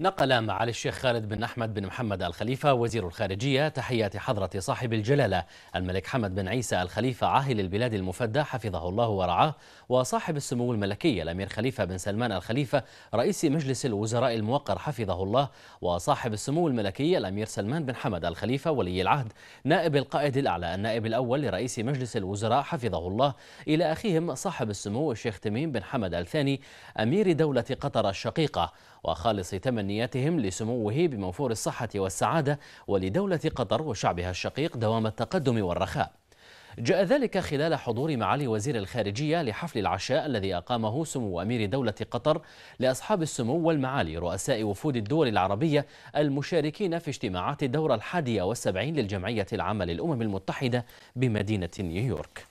نقل معالي الشيخ خالد بن أحمد بن محمد الخليفة وزير الخارجية تحيات حضرة صاحب الجلالة الملك حمد بن عيسى الخليفة عاهل البلاد المفدى حفظه الله ورعاه وصاحب السمو الملكي الأمير خليفة بن سلمان الخليفة رئيس مجلس الوزراء الموقر حفظه الله وصاحب السمو الملكي الأمير سلمان بن حمد الخليفة ولي العهد نائب القائد الأعلى النائب الأول لرئيس مجلس الوزراء حفظه الله إلى أخيهم صاحب السمو الشيخ تميم بن حمد الثاني أمير دولة قطر الشقيقة وخالص تمن تمنياتهم لسموه بموفور الصحة والسعادة ولدولة قطر وشعبها الشقيق دوام التقدم والرخاء جاء ذلك خلال حضور معالي وزير الخارجية لحفل العشاء الذي أقامه سمو أمير دولة قطر لأصحاب السمو والمعالي رؤساء وفود الدول العربية المشاركين في اجتماعات الدورة الحادية والسبعين للجمعية العامة للأمم المتحدة بمدينة نيويورك